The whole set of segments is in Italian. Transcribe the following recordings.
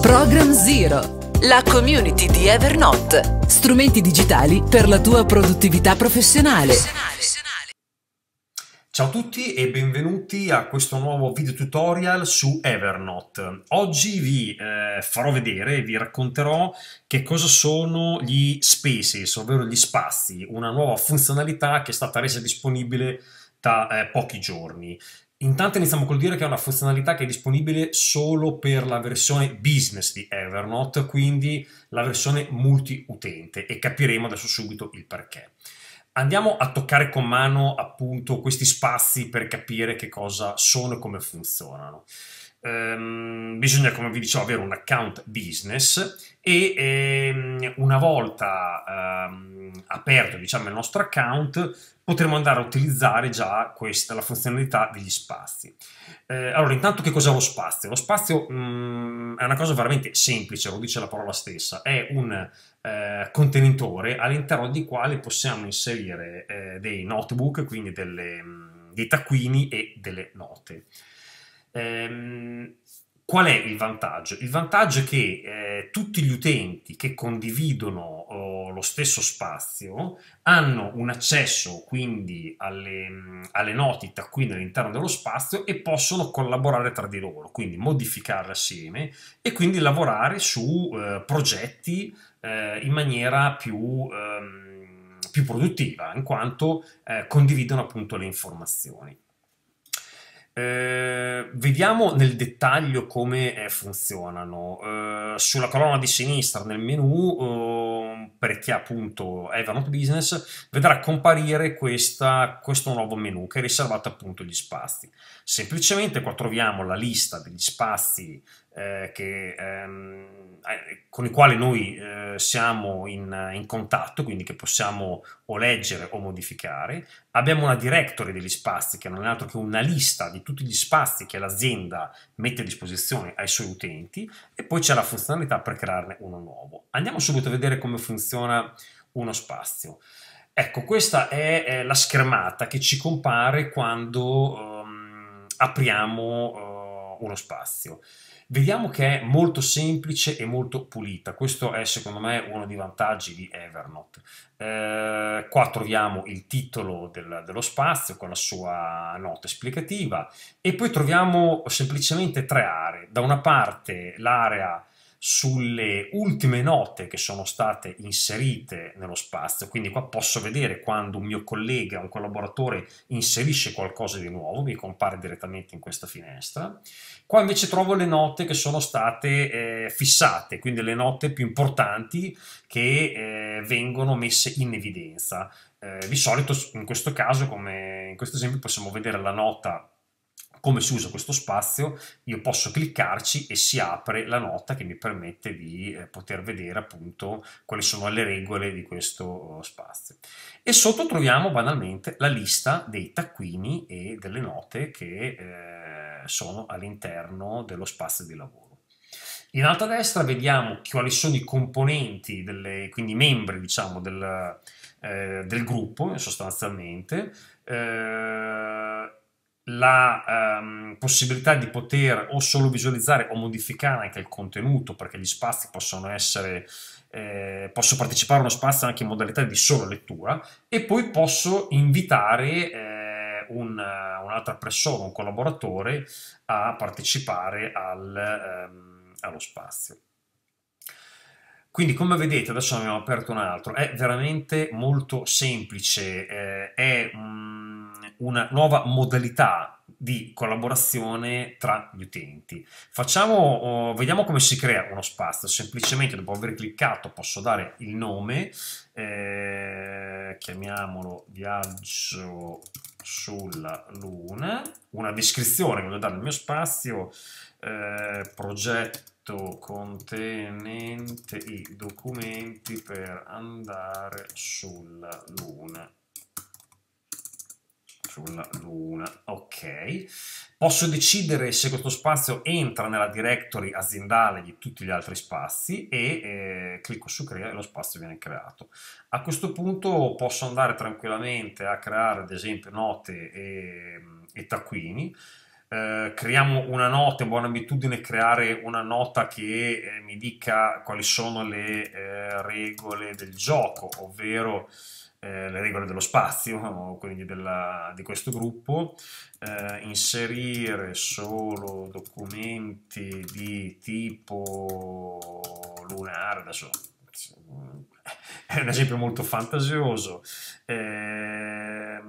Program Zero, la community di Evernote. Strumenti digitali per la tua produttività professionale. Ciao a tutti e benvenuti a questo nuovo video tutorial su Evernote. Oggi vi eh, farò vedere, vi racconterò che cosa sono gli spaces, ovvero gli spazi, una nuova funzionalità che è stata resa disponibile da eh, pochi giorni. Intanto iniziamo col dire che è una funzionalità che è disponibile solo per la versione business di Evernote, quindi la versione multi-utente e capiremo adesso subito il perché. Andiamo a toccare con mano appunto questi spazi per capire che cosa sono e come funzionano ehm, bisogna, come vi dicevo, avere un account business e ehm, una volta ehm, aperto diciamo, il nostro account potremo andare a utilizzare già questa, la funzionalità degli spazi. Eh, allora, intanto che cos'è lo spazio? Lo spazio mh, mm, è una cosa veramente semplice, lo dice la parola stessa, è un eh, contenitore all'interno di quale possiamo inserire eh, dei notebook, quindi delle, mm, dei taccuini e delle note. Ehm, qual è il vantaggio? Il vantaggio è che eh, tutti gli utenti che condividono oh, lo stesso spazio hanno un accesso quindi alle, alle notita qui all'interno dello spazio e possono collaborare tra di loro, quindi modificarle assieme e quindi lavorare su eh, progetti eh, in maniera più... Ehm, più produttiva in quanto eh, condividono appunto le informazioni. Eh, vediamo nel dettaglio come eh, funzionano. Eh, sulla colonna di sinistra nel menu, ehm, per chi ha appunto Evernote Business, vedrà comparire questa, questo nuovo menu che è riservato appunto agli spazi. Semplicemente qua troviamo la lista degli spazi eh, che, ehm, eh, con i quali noi eh, siamo in, in, contatto, quindi che possiamo o leggere o modificare. Abbiamo una directory degli spazi, che non è altro che una lista di tutti gli spazi che l'azienda mette a disposizione ai suoi utenti, e poi c'è la funzionalità per crearne uno nuovo. Andiamo subito a vedere come funziona uno spazio. Ecco, questa è, è la schermata che ci compare quando ehm, apriamo eh, uno spazio. Vediamo che è molto semplice e molto pulita, questo è secondo me uno dei vantaggi di Evernote. Eh, qua troviamo il titolo del, dello spazio con la sua nota esplicativa e poi troviamo semplicemente tre aree. Da una parte l'area sulle ultime note che sono state inserite nello spazio, quindi qua posso vedere quando un mio collega, un collaboratore inserisce qualcosa di nuovo, mi compare direttamente in questa finestra. Qua invece trovo le note che sono state eh, fissate, quindi le note più importanti che eh, vengono messe in evidenza. Eh, di solito in questo caso, come in questo esempio, possiamo vedere la nota come si usa questo spazio, io posso cliccarci e si apre la nota che mi permette di eh, poter vedere appunto quali sono le regole di questo oh, spazio. E sotto troviamo banalmente la lista dei taccuini e delle note che eh, sono all'interno dello spazio di lavoro. In alto a destra vediamo quali sono i componenti, delle, quindi i membri diciamo, del, eh, del gruppo sostanzialmente, eh, la ehm, possibilità di poter o solo visualizzare o modificare anche il contenuto, perché gli spazi possono essere, eh, posso partecipare a uno spazio anche in modalità di solo lettura e poi posso invitare eh, un, un'altra persona, un collaboratore a partecipare al, ehm, allo spazio. Quindi come vedete, adesso ne abbiamo aperto un altro, è veramente molto semplice, eh, è un mm, una nuova modalità di collaborazione tra gli utenti. Facciamo, oh, vediamo come si crea uno spazio. Semplicemente dopo aver cliccato posso dare il nome, eh, chiamiamolo viaggio sulla luna, una descrizione voglio dare il mio spazio, eh, progetto contenente i documenti per andare sulla luna sulla luna, ok. Posso decidere se questo spazio entra nella directory aziendale di tutti gli altri spazi e eh, clicco su crea e lo spazio viene creato. A questo punto posso andare tranquillamente a creare ad esempio note e, e taccuini, eh, creiamo una nota, è buona abitudine creare una nota che eh, mi dica quali sono le eh, regole del gioco, ovvero eh, le regole dello spazio, quindi della, di questo gruppo, eh, inserire solo documenti di tipo lunare, adesso è un esempio molto fantasioso, eh,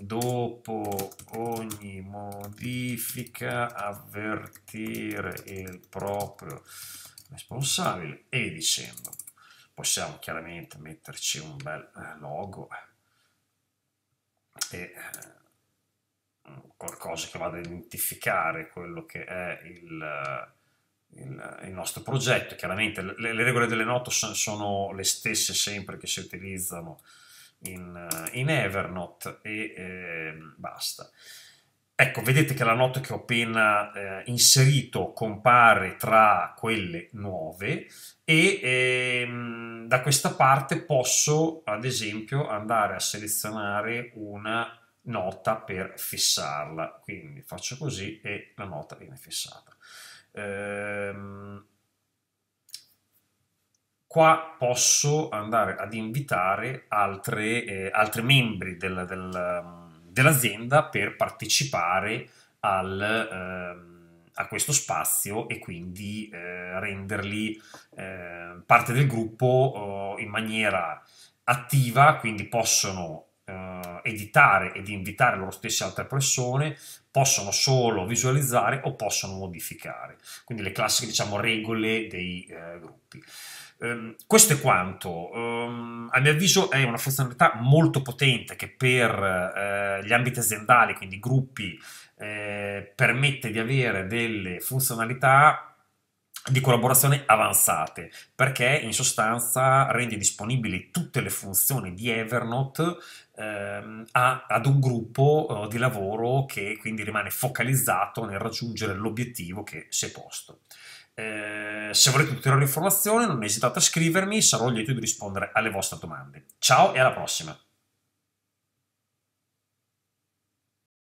dopo ogni modifica avvertire il proprio responsabile e dicendo possiamo chiaramente metterci un bel eh, logo e eh, qualcosa che vada a identificare quello che è il, eh, il, il nostro progetto. Chiaramente le, le regole delle note sono, le stesse sempre che si utilizzano in, in Evernote e eh, basta. Ecco, vedete che la nota che ho appena eh, inserito compare tra quelle nuove e ehm, da questa parte posso, ad esempio, andare a selezionare una nota per fissarla. Quindi faccio così e la nota viene fissata. Ehm, qua posso andare ad invitare altre, eh, altri membri del, del, dell'azienda per partecipare al... Eh, a questo spazio e quindi eh, renderli eh, parte del gruppo eh, in maniera attiva, quindi possono eh, editare ed invitare loro stesse altre persone, possono solo visualizzare o possono modificare, quindi le classiche diciamo, regole dei eh, gruppi. Um, questo è quanto. Um, a mio avviso è una funzionalità molto potente che per uh, gli ambiti aziendali, quindi gruppi eh, permette di avere delle funzionalità di collaborazione avanzate perché in sostanza rende disponibili tutte le funzioni di Evernote ehm, a, ad un gruppo eh, di lavoro che quindi rimane focalizzato nel raggiungere l'obiettivo che si è posto. Eh, se volete ulteriori informazioni non esitate a scrivermi, sarò lieto di rispondere alle vostre domande. Ciao e alla prossima!